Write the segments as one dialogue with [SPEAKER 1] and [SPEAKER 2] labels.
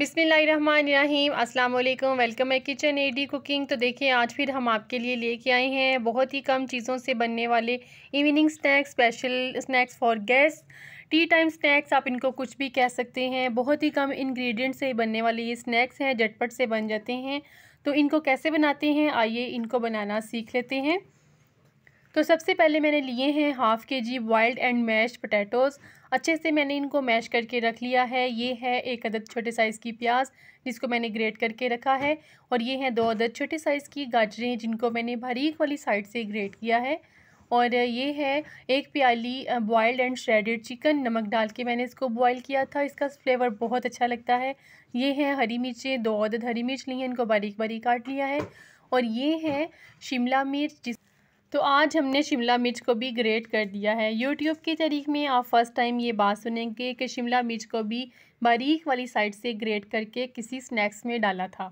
[SPEAKER 1] बिसमीम अस्सलाम वालेकुम वेलकम है किचन एडी कुकिंग तो देखिए आज फिर हम आपके लिए लेके आए हैं बहुत ही कम चीज़ों से बनने वाले evening snacks special snacks for guest tea time snacks आप इनको कुछ भी कह सकते हैं बहुत ही कम इंग्रेडिएंट से बनने वाले ये स्नैक्स हैं झटपट से बन जाते हैं तो इनको कैसे बनाते हैं आइए इनको बनाना सीख लेते हैं तो सबसे पहले मैंने लिए हैं half K G wild and mash potatoes अच्छे से मैंने इनको मैश करके रख लिया है ये है एक अदद छोटे साइज़ की प्याज जिसको मैंने ग्रेट करके रखा है और ये हैं दो अदद छोटे साइज़ की गाजरें जिनको मैंने बारीक वाली साइड से ग्रेट किया है और ये है एक प्याली बॉयल्ड एंड श्रेडेड चिकन नमक डाल के मैंने इसको बॉयल किया था इसका फ्लेवर बहुत अच्छा लगता है ये है हरी मिर्चें दो अदद हरी मिर्च ली हैं इनको बारीक बारीक काट लिया है और ये है शिमला मिर्च जिस तो आज हमने शिमला मिर्च को भी ग्रेट कर दिया है यूट्यूब की तारीख में आप फर्स्ट टाइम ये बात सुनेंगे कि शिमला मिर्च को भी बारीक वाली साइड से ग्रेट करके किसी स्नैक्स में डाला था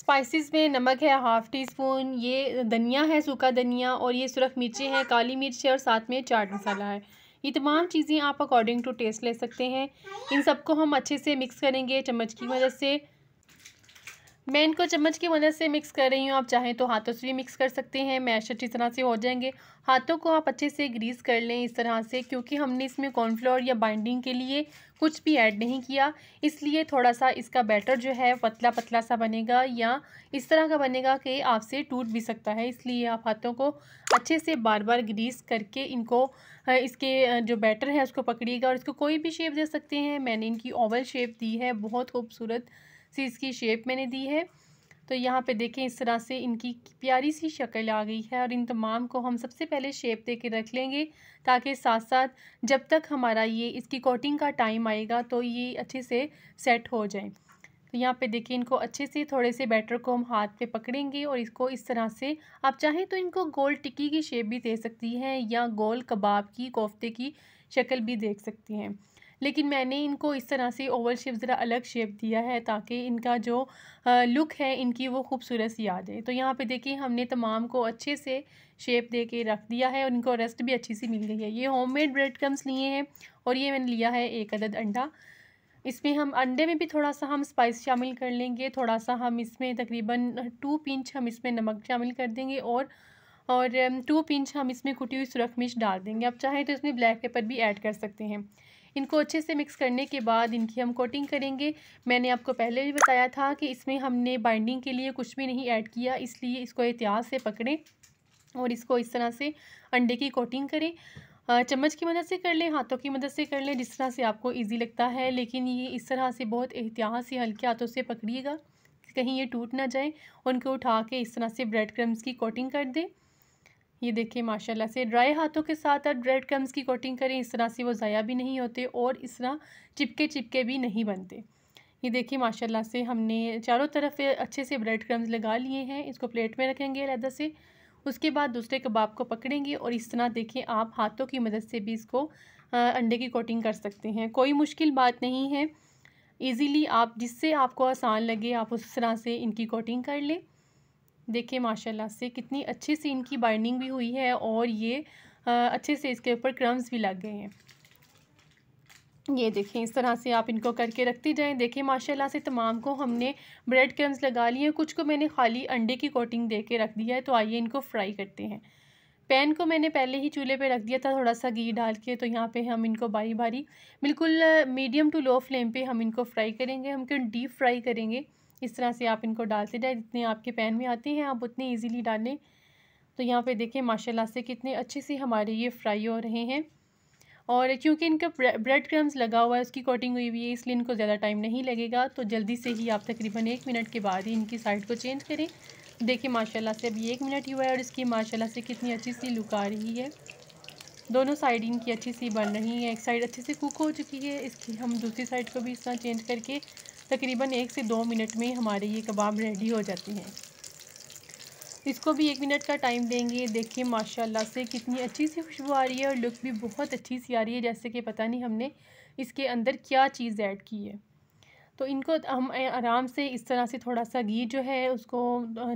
[SPEAKER 1] स्पाइसेस में नमक है हाफ़ टी स्पून ये धनिया है सूखा धनिया और ये सुरख मिर्चें हैं काली मिर्च है और साथ में चाट मसाला है ये तमाम चीज़ें आप अकॉर्डिंग टू टेस्ट ले सकते हैं इन सबको हम अच्छे से मिक्स करेंगे चम्मच की मदद से मैं इनको चम्मच की मदद से मिक्स कर रही हूँ आप चाहें तो हाथों से भी मिक्स कर सकते हैं मैश अच्छी तरह से हो जाएंगे हाथों को आप अच्छे से ग्रीस कर लें इस तरह से क्योंकि हमने इसमें कॉर्नफ्लोर या बाइंडिंग के लिए कुछ भी ऐड नहीं किया इसलिए थोड़ा सा इसका बैटर जो है पतला पतला सा बनेगा या इस तरह का बनेगा कि आपसे टूट भी सकता है इसलिए आप हाथों को अच्छे से बार बार ग्रीस करके इनको इसके जो बैटर है उसको पकड़िएगा और इसको कोई भी शेप दे सकते हैं मैंने इनकी ओवल शेप दी है बहुत खूबसूरत सी इसकी शेप मैंने दी है तो यहाँ पे देखें इस तरह से इनकी प्यारी सी शक्ल आ गई है और इन तमाम को हम सबसे पहले शेप दे के रख लेंगे ताकि साथ साथ जब तक हमारा ये इसकी कोटिंग का टाइम आएगा तो ये अच्छे से सेट हो जाए तो यहाँ पे देखें इनको अच्छे से थोड़े से बैटर को हम हाथ पे पकड़ेंगे और इसको इस तरह से आप चाहें तो इनको गोल टिक्की की शेप भी दे सकती हैं या गोल कबाब की कोफ्ते की शक्ल भी देख सकती हैं लेकिन मैंने इनको इस तरह से ओवल शेप ज़रा अलग शेप दिया है ताकि इनका जो लुक है इनकी वो खूबसूरत सी आ जाए तो यहाँ पे देखिए हमने तमाम को अच्छे से शेप दे के रख दिया है और इनको रेस्ट भी अच्छी सी मिल गई है ये होममेड ब्रेड क्रम्स लिए हैं और ये मैंने लिया है एक अदद अंडा इसमें हम अंडे में भी थोड़ा सा हम स्पाइस शामिल कर लेंगे थोड़ा सा हम इसमें तकरीबन टू पिंच हम इसमें नमक शामिल कर देंगे और और टू पिंच हम इसमें कुटी हुई सुरख मिर्च डाल देंगे आप चाहें तो इसमें ब्लैक पेपर भी ऐड कर सकते हैं इनको अच्छे से मिक्स करने के बाद इनकी हम कोटिंग करेंगे मैंने आपको पहले भी बताया था कि इसमें हमने बाइंडिंग के लिए कुछ भी नहीं ऐड किया इसलिए इसको एहतियात से पकड़ें और इसको इस तरह से अंडे की कोटिंग करें चम्मच की मदद से कर लें हाथों की मदद से कर लें जिस तरह से आपको ईज़ी लगता है लेकिन ये इस तरह से बहुत एहतियात से हल्के हाथों से पकड़िएगा कहीं ये टूट ना जाए उनको उठा के इस तरह से ब्रेड क्रम्स की कोटिंग कर दें ये देखिए माशाल्लाह से ड्राई हाथों के साथ आप ब्रेड क्रम्स की कोटिंग करें इस तरह से वो ज़ाया भी नहीं होते और इस तरह चिपके चिपके भी नहीं बनते ये देखिए माशाल्लाह से हमने चारों तरफ अच्छे से ब्रेड क्रम्स लगा लिए हैं इसको प्लेट में रखेंगे अलहदा से उसके बाद दूसरे कबाब को पकड़ेंगे और इस तरह देखें आप हाथों की मदद से भी इसको अंडे की कोटिंग कर सकते हैं कोई मुश्किल बात नहीं है ईज़िली आप जिससे आपको आसान लगे आप उस तरह से इनकी कोटिंग कर लें देखिए माशाल्लाह से कितनी अच्छे से इनकी बाइंडिंग भी हुई है और ये अच्छे से इसके ऊपर क्रम्स भी लग गए हैं ये देखें इस तरह से आप इनको करके रखती जाएं देखें माशाल्लाह से तमाम को हमने ब्रेड क्रम्स लगा लिए हैं कुछ को मैंने खाली अंडे की कोटिंग दे के रख दिया है तो आइए इनको फ्राई करते हैं पैन को मैंने पहले ही चूल्हे पे रख दिया था थोड़ा सा घी डाल के तो यहाँ पे हम इनको बारी बारी बिल्कुल मीडियम टू लो फ्लेम पे हम इनको फ्राई करेंगे हम क्यों डीप फ्राई करेंगे इस तरह से आप इनको डालते जाए जितने आपके पैन में आती हैं आप उतने ईजीली डालें तो यहाँ पर देखें माशाला से कितने अच्छे से हमारे ये फ्राई हो रहे हैं और क्योंकि इनका ब्रेड क्रम्स लगा हुआ है उसकी कोटिंग हुई हुई है इसलिए इनको ज़्यादा टाइम नहीं लगेगा तो जल्दी से ही आप तकरीबन एक मिनट के बाद ही इनकी साइड को चेंज करें देखिए माशाल्लाह से अभी एक मिनट ही हुआ है और इसकी माशाल्लाह से कितनी अच्छी सी लुक आ रही है दोनों साइड इनकी अच्छी सी बन रही है एक साइड अच्छे से कुक हो चुकी है इसकी हम दूसरी साइड को भी इस तरह चेंज करके तकरीबन एक से दो मिनट में हमारे ये कबाब रेडी हो जाती हैं इसको भी एक मिनट का टाइम देंगे देखिए माशाल्लाह से कितनी अच्छी सी खुशबू आ रही है और लुक भी बहुत अच्छी सी आ रही है जैसे कि पता नहीं हमने इसके अंदर क्या चीज़ ऐड की है तो इनको हम आराम से इस तरह से थोड़ा सा घी जो है उसको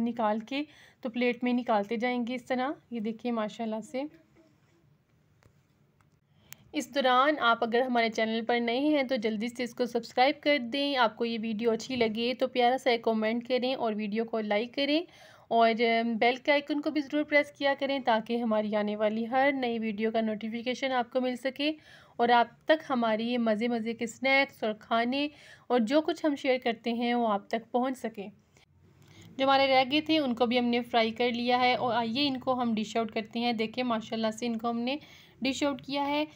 [SPEAKER 1] निकाल के तो प्लेट में निकालते जाएंगे इस तरह ये देखिए माशाल्लाह से इस दौरान आप अगर हमारे चैनल पर नए हैं तो जल्दी से इसको सब्सक्राइब कर दें आपको ये वीडियो अच्छी लगे तो प्यारा सा कमेंट करें और वीडियो को लाइक करें और बेल के आइकन को भी ज़रूर प्रेस किया करें ताकि हमारी आने वाली हर नई वीडियो का नोटिफिकेशन आपको मिल सके और आप तक हमारी ये मज़े मज़े के स्नैक्स और खाने और जो कुछ हम शेयर करते हैं वो आप तक पहुँच सकें जो हमारे रह गए थे उनको भी हमने फ्राई कर लिया है और आइए इनको हम डिश आउट करते हैं देखिए माशाल्लाह से इनको हमने डिश आउट किया है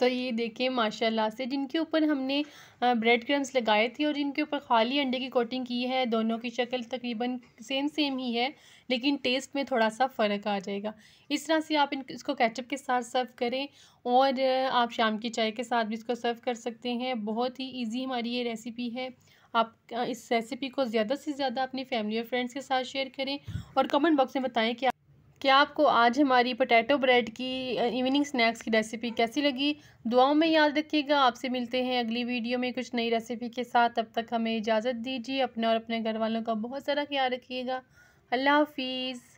[SPEAKER 1] तो ये देखें माशाल्लाह से जिनके ऊपर हमने ब्रेड क्रम्स लगाए थे और जिनके ऊपर खाली अंडे की कोटिंग की है दोनों की शक्ल तकरीबन सेम सेम ही है लेकिन टेस्ट में थोड़ा सा फ़र्क आ जाएगा इस तरह से आप इन इसको केचप के साथ सर्व करें और आप शाम की चाय के साथ भी इसको सर्व कर सकते हैं बहुत ही ईजी हमारी ये रेसिपी है आप इस रेसिपी को ज़्यादा से ज़्यादा अपनी फैमिली और फ्रेंड्स के साथ शेयर करें और कमेंट बॉक्स में बताएं कि क्या आपको आज हमारी पोटैटो ब्रेड की इवनिंग स्नैक्स की रेसिपी कैसी लगी दुआओं में याद रखिएगा आपसे मिलते हैं अगली वीडियो में कुछ नई रेसिपी के साथ तब तक हमें इजाज़त दीजिए अपने और अपने घर वालों का बहुत सारा ख्याल रखिएगा अल्लाह हाफिज़